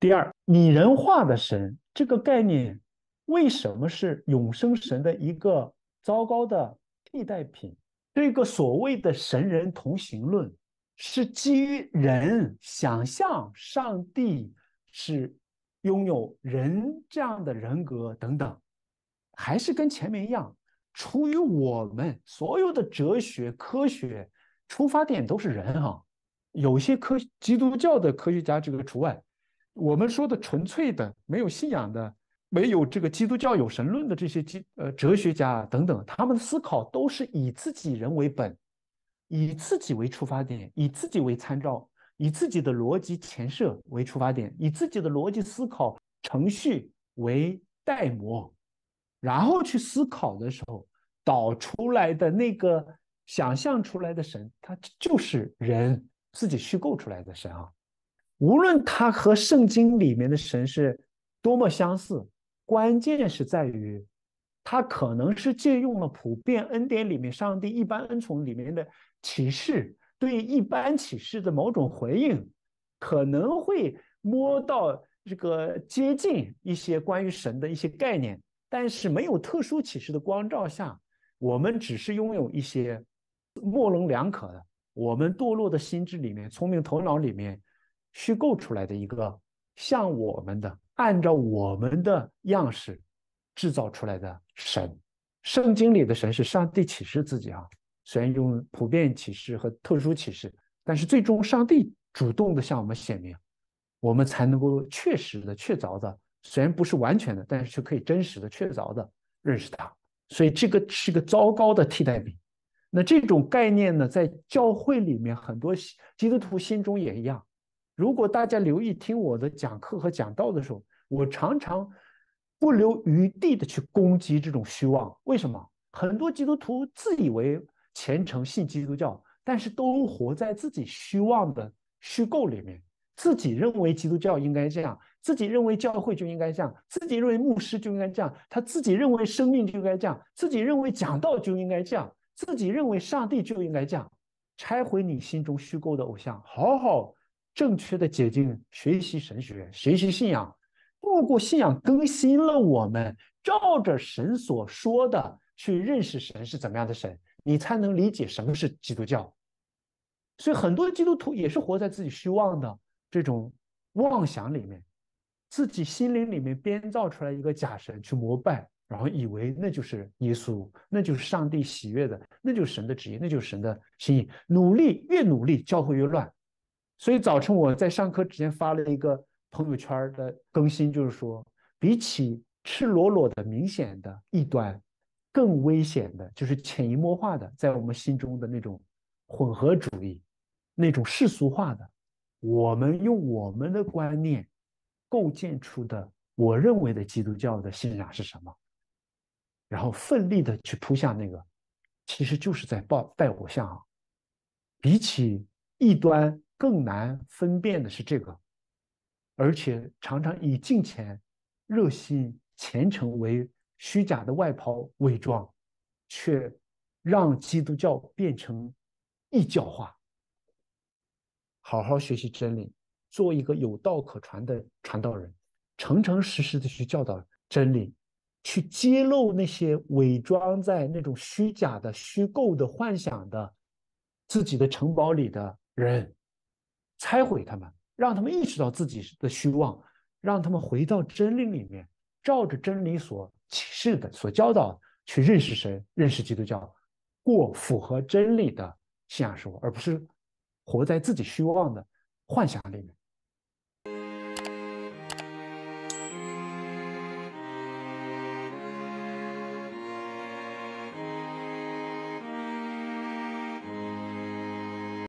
第二，拟人化的神这个概念，为什么是永生神的一个糟糕的替代品？这个所谓的神人同行论，是基于人想象上帝是拥有人这样的人格等等，还是跟前面一样，出于我们所有的哲学、科学出发点都是人哈。有些科基督教的科学家这个除外。我们说的纯粹的、没有信仰的、没有这个基督教有神论的这些基呃哲学家等等，他们的思考都是以自己人为本，以自己为出发点，以自己为参照，以自己的逻辑前设为出发点，以自己的逻辑思考程序为代模，然后去思考的时候导出来的那个想象出来的神，他就是人自己虚构出来的神啊。无论他和圣经里面的神是多么相似，关键是在于，他可能是借用了普遍恩典里面上帝一般恩宠里面的启示，对一般启示的某种回应，可能会摸到这个接近一些关于神的一些概念，但是没有特殊启示的光照下，我们只是拥有一些模棱两可的，我们堕落的心智里面，聪明头脑里面。虚构出来的一个像我们的按照我们的样式制造出来的神，圣经里的神是上帝启示自己啊，虽然用普遍启示和特殊启示，但是最终上帝主动的向我们显明，我们才能够确实的确凿的，虽然不是完全的，但是却可以真实的确凿的认识他。所以这个是一个糟糕的替代品。那这种概念呢，在教会里面很多基督徒心中也一样。如果大家留意听我的讲课和讲道的时候，我常常不留余地的去攻击这种虚妄。为什么？很多基督徒自以为虔诚信基督教，但是都活在自己虚妄的虚构里面。自己认为基督教应该这样，自己认为教会就应该这样，自己认为牧师就应该这样，他自己认为生命就应该这样，自己认为讲道就应该这样，自己认为上帝就应该这样。拆毁你心中虚构的偶像，好好。正确的解径，学习神学，学习信仰，透过信仰更新了我们，照着神所说的去认识神是怎么样的神，你才能理解什么是基督教。所以，很多基督徒也是活在自己虚妄的这种妄想里面，自己心灵里面编造出来一个假神去膜拜，然后以为那就是耶稣，那就是上帝喜悦的，那就是神的旨意，那就是神的心意。努力越努力，教会越乱。所以早晨我在上课之前发了一个朋友圈的更新，就是说，比起赤裸裸的明显的异端，更危险的就是潜移默化的在我们心中的那种混合主义，那种世俗化的，我们用我们的观念构建出的我认为的基督教的信仰是什么，然后奋力的去扑向那个，其实就是在抱拜偶像。比起异端。更难分辨的是这个，而且常常以金钱、热心、虔诚为虚假的外袍伪装，却让基督教变成异教化。好好学习真理，做一个有道可传的传道人，诚诚实实的去教导真理，去揭露那些伪装在那种虚假的、虚构的幻想的自己的城堡里的人。拆毁他们，让他们意识到自己的虚妄，让他们回到真理里面，照着真理所启示的、所教导去认识神、认识基督教，过符合真理的信仰生活，而不是活在自己虚妄的幻想里面。